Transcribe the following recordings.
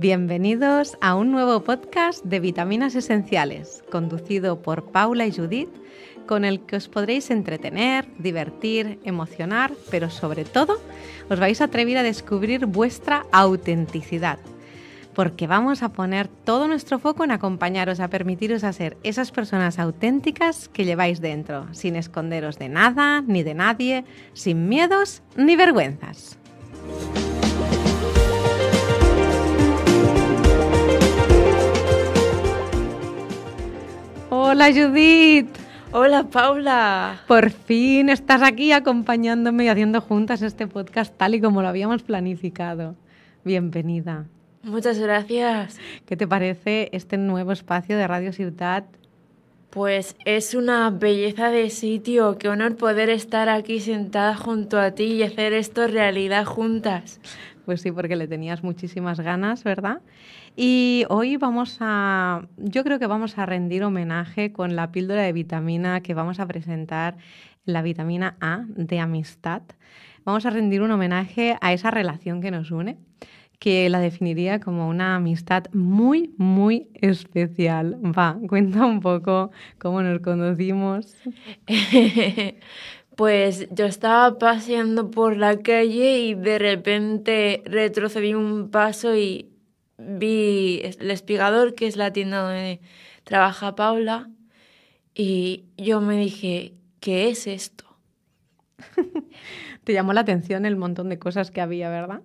Bienvenidos a un nuevo podcast de Vitaminas Esenciales, conducido por Paula y Judith, con el que os podréis entretener, divertir, emocionar, pero sobre todo os vais a atrever a descubrir vuestra autenticidad, porque vamos a poner todo nuestro foco en acompañaros, a permitiros a ser esas personas auténticas que lleváis dentro, sin esconderos de nada ni de nadie, sin miedos ni vergüenzas. Hola Judith. Hola Paula. Por fin estás aquí acompañándome y haciendo juntas este podcast tal y como lo habíamos planificado. Bienvenida. Muchas gracias. ¿Qué te parece este nuevo espacio de Radio Ciudad? Pues es una belleza de sitio, qué honor poder estar aquí sentada junto a ti y hacer esto realidad juntas. Pues sí, porque le tenías muchísimas ganas, ¿verdad? Y hoy vamos a, yo creo que vamos a rendir homenaje con la píldora de vitamina que vamos a presentar, la vitamina A de amistad. Vamos a rendir un homenaje a esa relación que nos une que la definiría como una amistad muy, muy especial. Va, cuenta un poco cómo nos conocimos. Pues yo estaba paseando por la calle y de repente retrocedí un paso y vi el espigador, que es la tienda donde trabaja Paula, y yo me dije, ¿qué es esto? Te llamó la atención el montón de cosas que había, ¿verdad?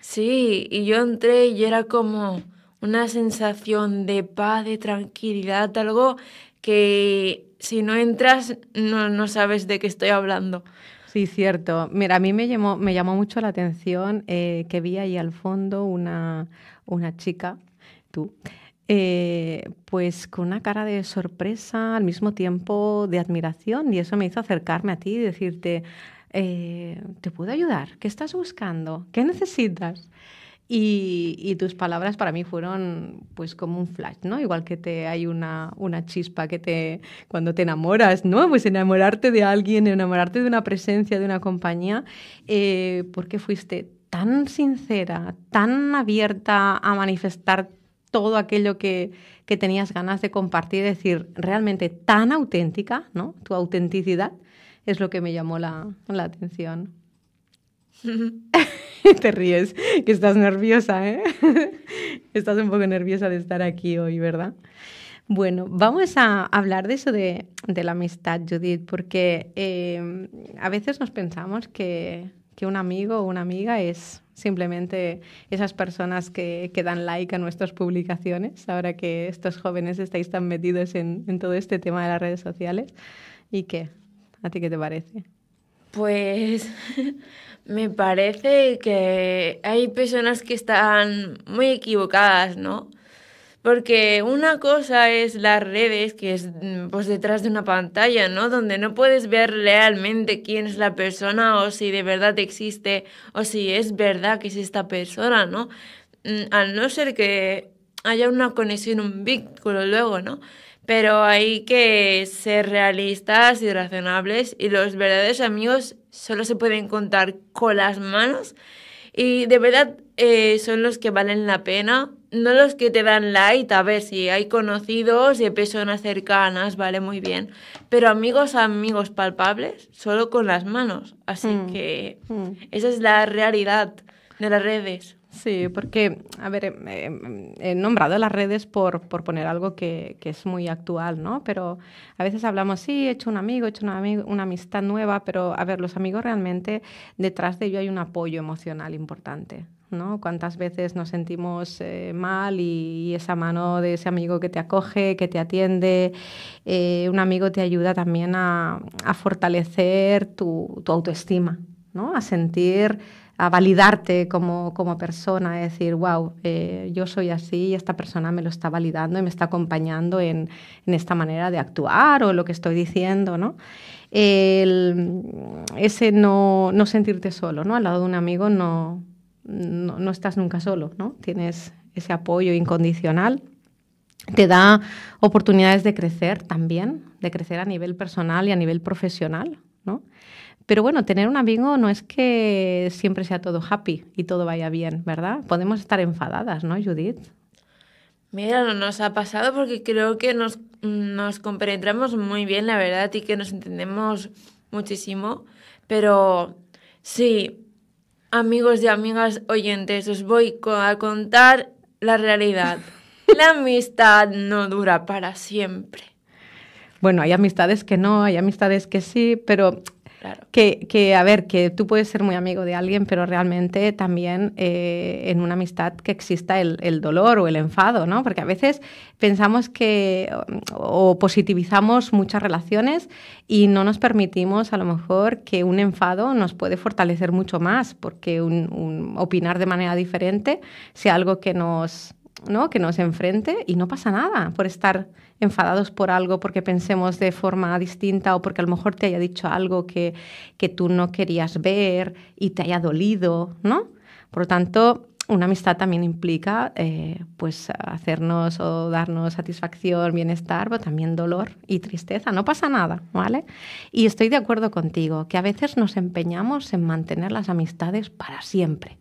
Sí, y yo entré y era como una sensación de paz, de tranquilidad, algo que si no entras, no, no sabes de qué estoy hablando. Sí, cierto. Mira, a mí me llamó, me llamó mucho la atención eh, que vi ahí al fondo una, una chica, tú, eh, pues con una cara de sorpresa, al mismo tiempo de admiración, y eso me hizo acercarme a ti y decirte, eh, ¿te puedo ayudar? ¿Qué estás buscando? ¿Qué necesitas? Y, tus palabras para mí fueron pues como un flash, ¿no? Igual que te hay una, una chispa que te cuando te enamoras, ¿no? Pues enamorarte de alguien, enamorarte de una presencia, de una compañía, eh, porque fuiste tan sincera, tan abierta a manifestar todo aquello que, que tenías ganas de compartir, es decir, realmente tan auténtica, ¿no? Tu autenticidad es lo que me llamó la, la atención. te ríes, que estás nerviosa, ¿eh? estás un poco nerviosa de estar aquí hoy, ¿verdad? Bueno, vamos a hablar de eso de, de la amistad, Judith, porque em, a veces nos pensamos que, que un amigo o una amiga es simplemente esas personas que, que, dan like a nuestras publicaciones, ahora que estos jóvenes estáis tan metidos en, en todo este tema de las redes sociales. ¿Y qué? ¿A ti qué te parece? Pues me parece que hay personas que están muy equivocadas, ¿no? Porque una cosa es las redes, que es mm, pues detrás de una pantalla, ¿no? Donde no puedes ver realmente quién es la persona o si de verdad existe o si es verdad que es esta persona, ¿no? Mm, al no ser que haya una conexión, un vínculo luego, ¿no? pero hay que ser realistas y razonables y los verdaderos amigos solo se pueden contar con las manos y de verdad eh, son los que valen la pena, no los que te dan like a ver si hay conocidos y personas cercanas, vale muy bien, pero amigos amigos palpables solo con las manos, así mm. que mm. esa es la realidad de las redes. Sí, porque, a ver, em, em, he nombrado las redes por, por poner algo que, que, es muy actual, ¿no? Pero a veces hablamos, sí, he hecho un amigo, he hecho una, amistad nueva, pero, a ver, los amigos realmente, detrás de ello hay un apoyo emocional importante. ¿no? Cuántas veces nos sentimos eh, mal y, y, esa mano de ese amigo que te acoge, que te atiende, eh, un amigo te ayuda también a, a fortalecer tu, tu autoestima, ¿no? A sentir a validarte como, como persona, a decir, wow, eh, yo soy así y esta persona me lo está validando y me está acompañando en, en esta manera de actuar o lo que estoy diciendo, ¿no? ese no, no, sentirte solo, ¿no? Al lado de un amigo no, no, no estás nunca solo, ¿no? Tienes ese apoyo incondicional te da oportunidades de crecer también, de crecer a nivel personal y a nivel profesional, ¿no? Pero bueno, tener un amigo no es que siempre sea todo happy y todo vaya bien, ¿verdad? Podemos estar enfadadas, ¿no, Judith? Mira, no nos ha pasado porque creo que nos, nos muy bien, la verdad, y que nos entendemos muchísimo. Pero sí, amigos y amigas oyentes, os voy a contar la realidad. La amistad no dura para siempre. Bueno, hay amistades que no, hay amistades que sí, pero que, a ver, que tú puedes ser muy amigo de alguien, pero realmente también eh, en una amistad que exista el, dolor o el enfado, ¿no? Porque a veces pensamos que o, positivizamos muchas relaciones y no nos permitimos a lo mejor que un enfado nos puede fortalecer mucho más, porque un opinar de manera diferente sea algo que nos ¿no? que nos enfrente y no pasa nada por estar enfadados por algo, porque pensemos de forma distinta o porque a lo mejor te haya dicho algo que, tú no querías ver y te haya dolido, ¿no? Por lo tanto, una amistad también implica eh, pues hacernos o darnos satisfacción, bienestar, pero también dolor y tristeza. No pasa nada, ¿vale? Y estoy de acuerdo contigo, que a veces nos empeñamos en mantener las amistades para siempre.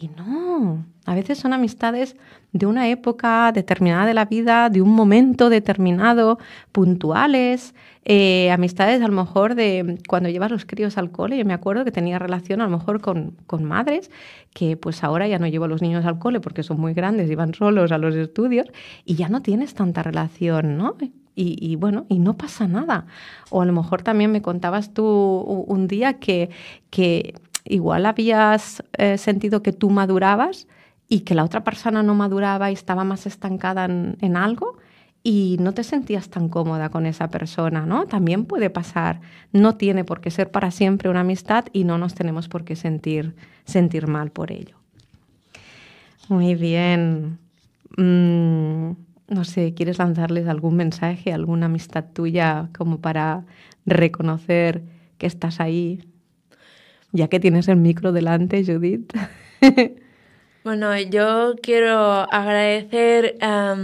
Y no, a veces son amistades de una época determinada de la vida, de un momento determinado, puntuales, eh, amistades a lo mejor de cuando llevas los críos al cole. Yo me acuerdo que tenía relación a lo mejor con, con madres que pues ahora ya no llevo a los niños al cole porque son muy grandes y van solos a los estudios y ya no tienes tanta relación, ¿no? Y, y, bueno, y no pasa nada. O a lo mejor también me contabas tú un día que, que igual habías eh, sentido que tú madurabas y que la otra persona no maduraba y estaba más estancada en, algo y no te sentías tan cómoda con esa persona, ¿no? También puede pasar. No tiene por qué ser para siempre una amistad y no nos tenemos por qué sentir, sentir mal por ello. Muy bien. Mm, no sé, ¿quieres lanzarles algún mensaje, alguna amistad tuya como para reconocer que estás ahí, ya que tienes el micro delante, Judith. bueno, yo quiero agradecer a,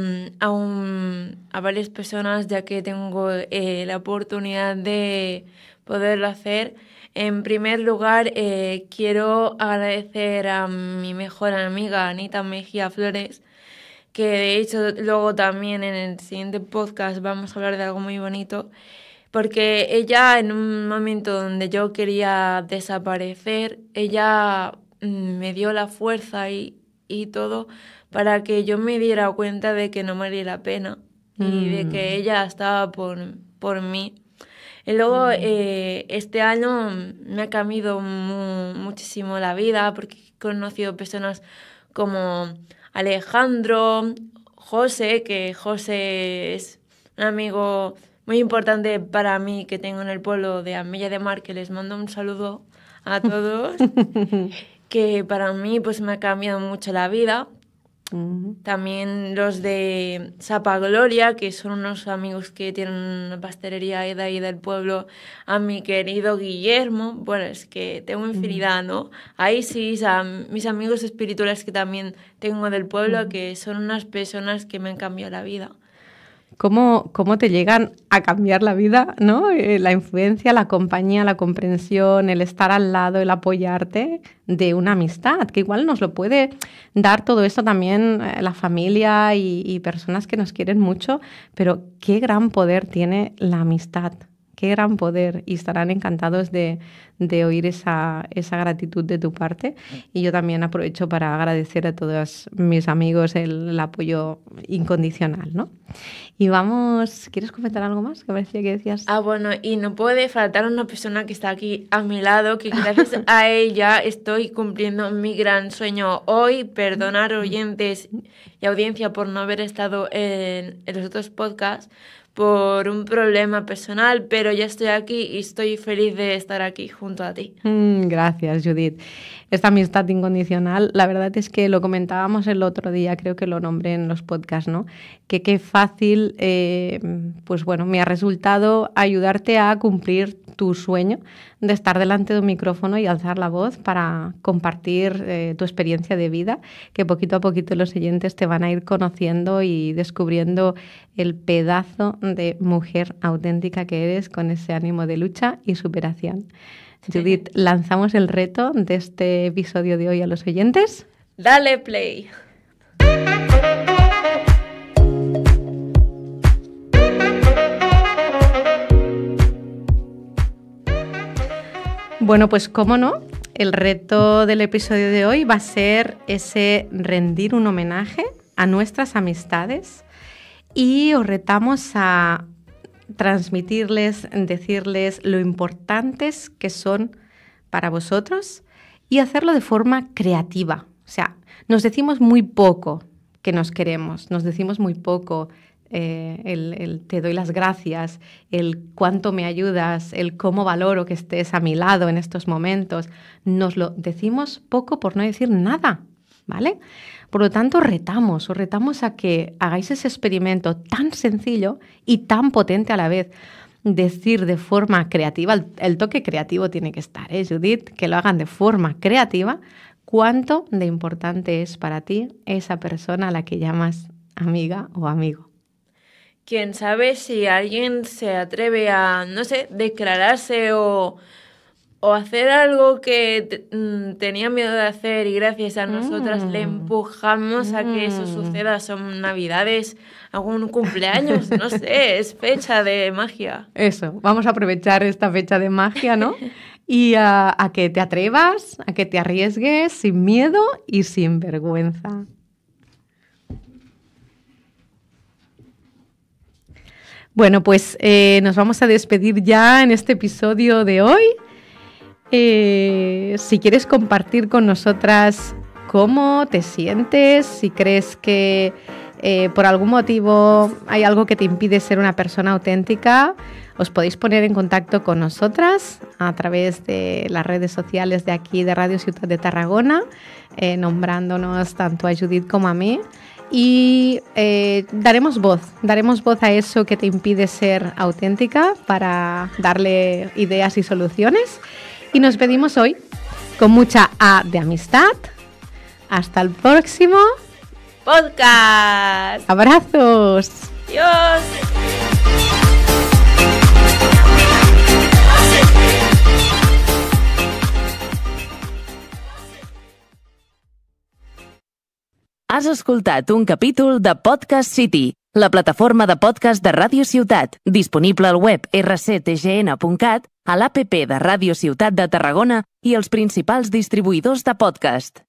varias personas, ya que tengo eh, la oportunidad de poderlo hacer. En primer lugar, eh, quiero agradecer a mi mejor amiga Anita Mejía Flores, que de hecho luego también en el siguiente podcast vamos a hablar de algo muy bonito porque ella en un momento donde yo quería desaparecer, ella mm, me dio la fuerza y, y todo para que yo me diera cuenta de que no valía la pena y de que mm. ella estaba por, por mí. Y luego mm. eh, este año me ha cambiado muchísimo la vida porque he conocido personas como Alejandro, José, que José es un amigo muy importante para mí que tengo en el pueblo de Amilla de Mar, que les mando un saludo a todos, que para mí pues me ha cambiado mucho la vida. También los de Sapa Gloria, que son unos amigos que tienen una pastelería ahí del pueblo, a mi querido Guillermo, bueno, es que tengo infinidad, ¿no? Ahí sí, a mis amigos espirituales que también tengo del pueblo, que son unas personas que me han cambiado la vida cómo, te llegan a cambiar la vida, ¿no? Eh, la influencia, la compañía, la comprensión, el estar al lado, el apoyarte de una amistad, que igual nos lo puede dar todo eso también eh, la familia y personas que nos quieren mucho, pero qué gran poder tiene la amistad, qué gran poder y estarán encantados de, de oír esa, esa, gratitud de tu parte. Y yo también aprovecho para agradecer a todos mis amigos el, apoyo incondicional. ¿no? Y vamos, ¿quieres comentar algo más? Que parecía que decías. Ah, bueno, y no puede faltar una persona que está aquí a mi lado, que gracias a ella estoy cumpliendo mi gran sueño hoy. Perdonar oyentes y audiencia por no haber estado en, en los otros podcasts por un problema personal, pero ya estoy aquí y estoy feliz de estar aquí junto a ti. Mm, gracias, Judith esta amistad incondicional. La verdad es que lo comentábamos el otro día, creo que lo nombré en los podcasts, ¿no? Que qué fácil, eh, pues bueno, me ha resultado ayudarte a cumplir tu sueño de estar delante de un micrófono y alzar la voz para compartir eh, tu experiencia de vida, que poquito a poquito los oyentes te van a ir conociendo y descubriendo el pedazo de mujer auténtica que eres con ese ánimo de lucha y superación. Judith, lanzamos el reto de este episodio de hoy a los oyentes. Dale play. Bueno, pues cómo no, el reto del episodio de hoy va a ser ese rendir un homenaje a nuestras amistades y os retamos a transmitirles, decirles lo importantes que son para vosotros y hacerlo de forma creativa. O sea, nos decimos muy poco que nos queremos, nos decimos muy poco eh, el, el, te doy las gracias, el cuánto me ayudas, el cómo valoro que estés a mi lado en estos momentos. Nos lo decimos poco por no decir nada, ¿vale? Por lo tanto, retamos, os retamos a que hagáis ese experimento tan sencillo y tan potente a la vez. Decir de forma creativa, el, toque creativo tiene que estar, ¿eh, Judith? Que lo hagan de forma creativa, cuánto de importante es para ti esa persona a la que llamas amiga o amigo. Quién sabe si alguien se atreve a, no sé, declararse o o hacer algo que mm, tenía miedo de hacer y gracias a nosotras le mm. empujamos a que eso mm. suceda. Son navidades, algún cumpleaños, no sé, es fecha de magia. Eso, vamos a aprovechar esta fecha de magia, ¿no? y a, que te atrevas, a que te arriesgues sin miedo y sin vergüenza. Bueno, pues eh, nos vamos a despedir ya en este episodio de hoy. Eh, si quieres compartir con nosotras cómo te sientes, si crees que eh, por algún motivo hay algo que te impide ser una persona auténtica, os podéis poner en contacto con nosotras a través de las redes sociales de aquí de Radio Ciudad de Tarragona, eh, nombrándonos tanto a Judith como a mí. Y daremos voz, daremos voz a eso que te impide ser auténtica para darle ideas y soluciones. Y nos pedimos hoy con mucha A de amistad. Hasta el próximo podcast. Abrazos. Dios. Has escuchado un capítulo de Podcast City, la plataforma de podcast de Radio Ciudad. disponible al web rctgn.cat a l'APP de Ràdio Ciutat de Tarragona i els principals distribuïdors de podcast.